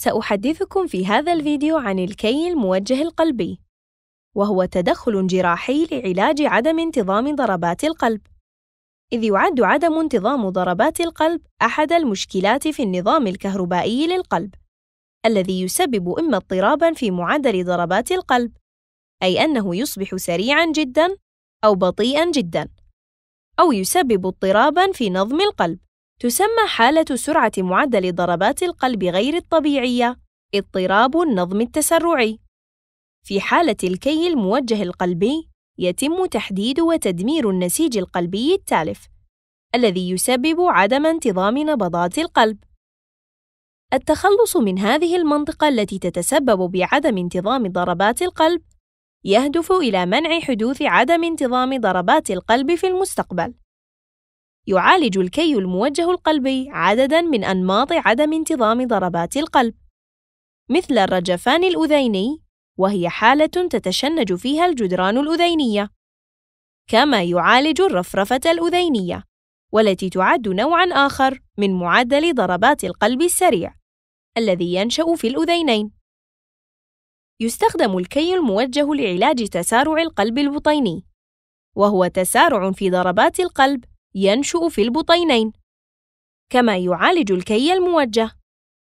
سأحدثكم في هذا الفيديو عن الكي الموجه القلبي وهو تدخل جراحي لعلاج عدم انتظام ضربات القلب إذ يعد عدم انتظام ضربات القلب أحد المشكلات في النظام الكهربائي للقلب الذي يسبب إما اضطرابًا في معدل ضربات القلب أي أنه يصبح سريعًا جدًا أو بطيئًا جدًا أو يسبب اضطرابًا في نظم القلب تسمى حالة سرعة معدل ضربات القلب غير الطبيعية اضطراب النظم التسرعي. في حالة الكي الموجه القلبي، يتم تحديد وتدمير النسيج القلبي التالف، الذي يسبب عدم انتظام نبضات القلب. التخلص من هذه المنطقة التي تتسبب بعدم انتظام ضربات القلب يهدف إلى منع حدوث عدم انتظام ضربات القلب في المستقبل. يعالج الكي الموجه القلبي عدداً من أنماط عدم انتظام ضربات القلب، مثل الرجفان الأذيني، وهي حالة تتشنج فيها الجدران الأذينية، كما يعالج الرفرفة الأذينية، والتي تعد نوعًا آخر من معدل ضربات القلب السريع، الذي ينشأ في الأذينين. يستخدم الكي الموجه لعلاج تسارع القلب البطيني، وهو تسارع في ضربات القلب ينشأ في البطينين كما يعالج الكي الموجه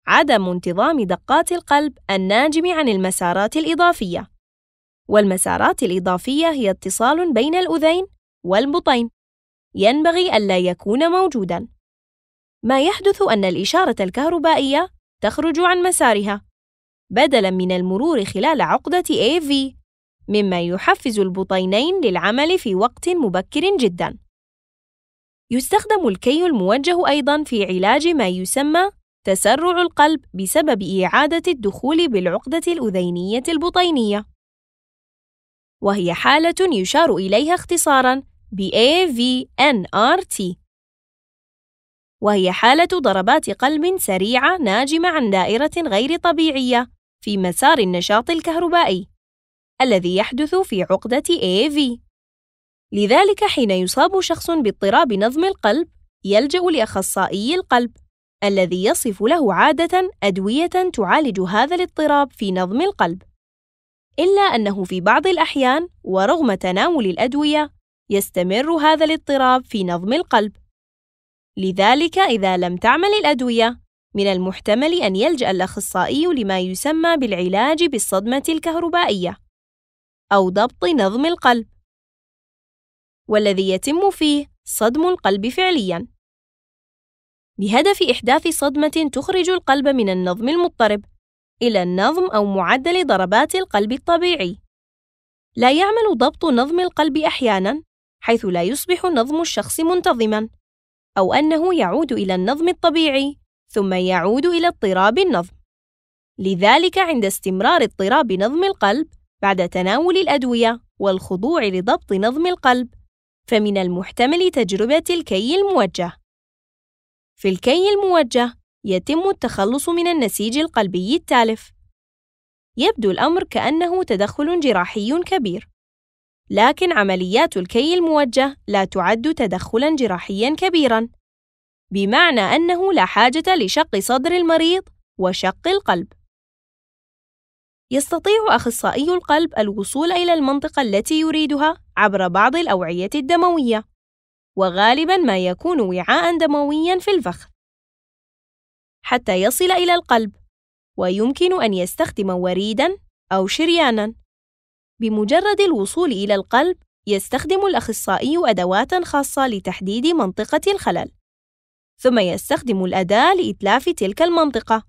عدم انتظام دقات القلب الناجم عن المسارات الإضافية والمسارات الإضافية هي اتصال بين الأذين والبطين ينبغي ألا يكون موجوداً ما يحدث أن الإشارة الكهربائية تخرج عن مسارها بدلاً من المرور خلال عقدة AV مما يحفز البطينين للعمل في وقت مبكر جداً يستخدم الكي الموجه أيضًا في علاج ما يسمى تسرع القلب بسبب إعادة الدخول بالعقدة الأذينية البطينية، وهي حالة يشار إليها اختصارًا ب AVNRT، وهي حالة ضربات قلب سريعة ناجمة عن دائرة غير طبيعية في مسار النشاط الكهربائي، الذي يحدث في عقدة AV. لذلك حين يصاب شخص باضطراب نظم القلب يلجأ لأخصائي القلب الذي يصف له عادة أدوية تعالج هذا الاضطراب في نظم القلب. إلا أنه في بعض الأحيان ورغم تناول الأدوية يستمر هذا الاضطراب في نظم القلب. لذلك إذا لم تعمل الأدوية من المحتمل أن يلجأ الأخصائي لما يسمى بالعلاج بالصدمة الكهربائية أو ضبط نظم القلب والذي يتم فيه صدم القلب فعلياً بهدف إحداث صدمة تخرج القلب من النظم المضطرب إلى النظم أو معدل ضربات القلب الطبيعي. لا يعمل ضبط نظم القلب أحيانًا حيث لا يصبح نظم الشخص منتظمًا، أو أنه يعود إلى النظم الطبيعي ثم يعود إلى اضطراب النظم. لذلك عند استمرار اضطراب نظم القلب بعد تناول الأدوية والخضوع لضبط نظم القلب فمن المحتمل تجربة الكي الموجه. في الكي الموجه، يتم التخلص من النسيج القلبي التالف. يبدو الأمر كأنه تدخل جراحي كبير، لكن عمليات الكي الموجه لا تعد تدخلًا جراحيًا كبيرًا، بمعنى أنه لا حاجة لشق صدر المريض وشق القلب. يستطيع أخصائي القلب الوصول إلى المنطقة التي يريدها عبر بعض الأوعية الدموية، وغالبًا ما يكون وعاءً دمويًا في الفخذ، حتى يصل إلى القلب، ويمكن أن يستخدم وريدًا أو شريانًا. بمجرد الوصول إلى القلب، يستخدم الأخصائي أدوات خاصة لتحديد منطقة الخلل، ثم يستخدم الأداة لإتلاف تلك المنطقة،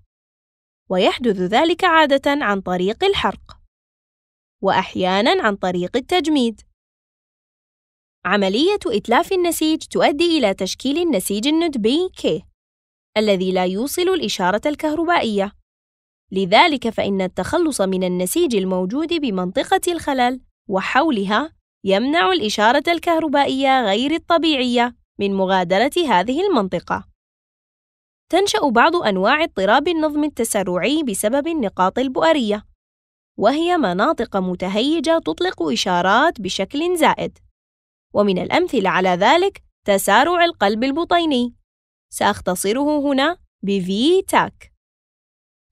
ويحدث ذلك عادة عن طريق الحرق، وأحيانًا عن طريق التجميد. عملية إتلاف النسيج تؤدي إلى تشكيل النسيج الندبي K الذي لا يوصل الإشارة الكهربائية لذلك فإن التخلص من النسيج الموجود بمنطقة الخلل وحولها يمنع الإشارة الكهربائية غير الطبيعية من مغادرة هذه المنطقة. تنشأ بعض أنواع اضطراب النظم التسرعي بسبب النقاط البؤرية، وهي مناطق متهيجة تطلق إشارات بشكل زائد. ومن الأمثلة على ذلك تسارع القلب البطيني سأختصره هنا بـ VTAC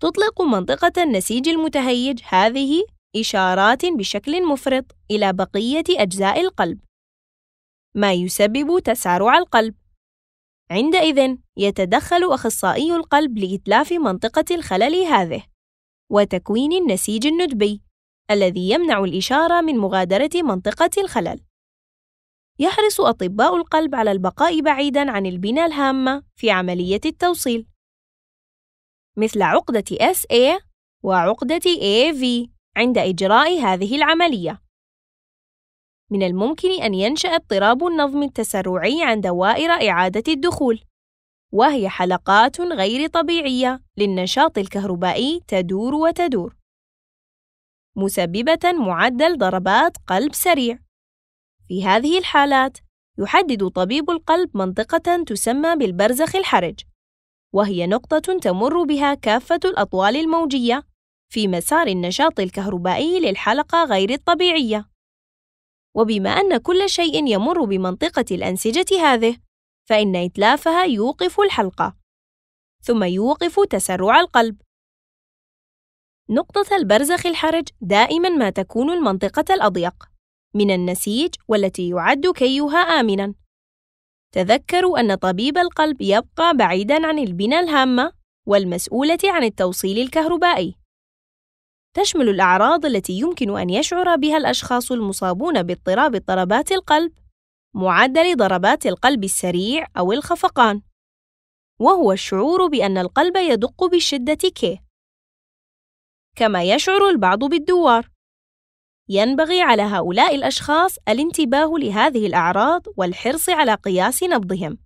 تطلق منطقة النسيج المتهيج هذه إشارات بشكل مفرط إلى بقية أجزاء القلب ما يسبب تسارع القلب عندئذ يتدخل أخصائي القلب لإتلاف منطقة الخلل هذه وتكوين النسيج الندبي الذي يمنع الإشارة من مغادرة منطقة الخلل يحرص أطباء القلب على البقاء بعيدًا عن البنى الهامة في عملية التوصيل، مثل عقدة SA وعقدة AV عند إجراء هذه العملية. من الممكن أن ينشأ اضطراب النظم التسرعي عند دوائر إعادة الدخول، وهي حلقات غير طبيعية للنشاط الكهربائي تدور وتدور، مسببة معدل ضربات قلب سريع. في هذه الحالات يحدد طبيب القلب منطقة تسمى بالبرزخ الحرج، وهي نقطة تمر بها كافة الأطوال الموجية في مسار النشاط الكهربائي للحلقة غير الطبيعية. وبما أن كل شيء يمر بمنطقة الأنسجة هذه، فإن إتلافها يوقف الحلقة، ثم يوقف تسرع القلب. نقطة البرزخ الحرج دائما ما تكون المنطقة الأضيق، من النسيج والتي يعد كيها آمناً. تذكروا أن طبيب القلب يبقى بعيداً عن البنى الهامة والمسؤولة عن التوصيل الكهربائي. تشمل الأعراض التي يمكن أن يشعر بها الأشخاص المصابون باضطراب اضطرابات القلب معدل ضربات القلب السريع أو الخفقان، وهو الشعور بأن القلب يدق بشدة كي، كما يشعر البعض بالدوار، ينبغي على هؤلاء الأشخاص الانتباه لهذه الأعراض والحرص على قياس نبضهم،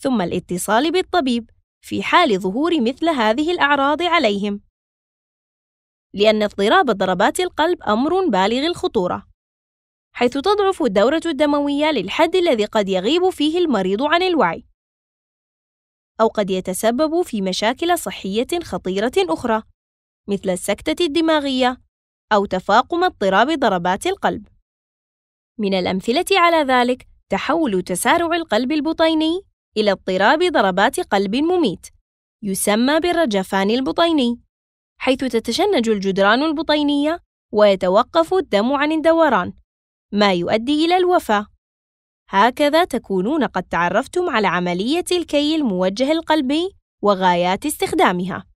ثم الاتصال بالطبيب في حال ظهور مثل هذه الأعراض عليهم. لأن اضطراب ضربات القلب أمر بالغ الخطورة، حيث تضعف الدورة الدموية للحد الذي قد يغيب فيه المريض عن الوعي، أو قد يتسبب في مشاكل صحية خطيرة أخرى مثل السكتة الدماغية أو تفاقم اضطراب ضربات القلب. من الأمثلة على ذلك تحول تسارع القلب البطيني إلى اضطراب ضربات قلب مميت، يسمى بالرجفان البطيني، حيث تتشنج الجدران البطينية ويتوقف الدم عن الدوران، ما يؤدي إلى الوفاة. هكذا تكونون قد تعرفتم على عملية الكي الموجه القلبي وغايات استخدامها.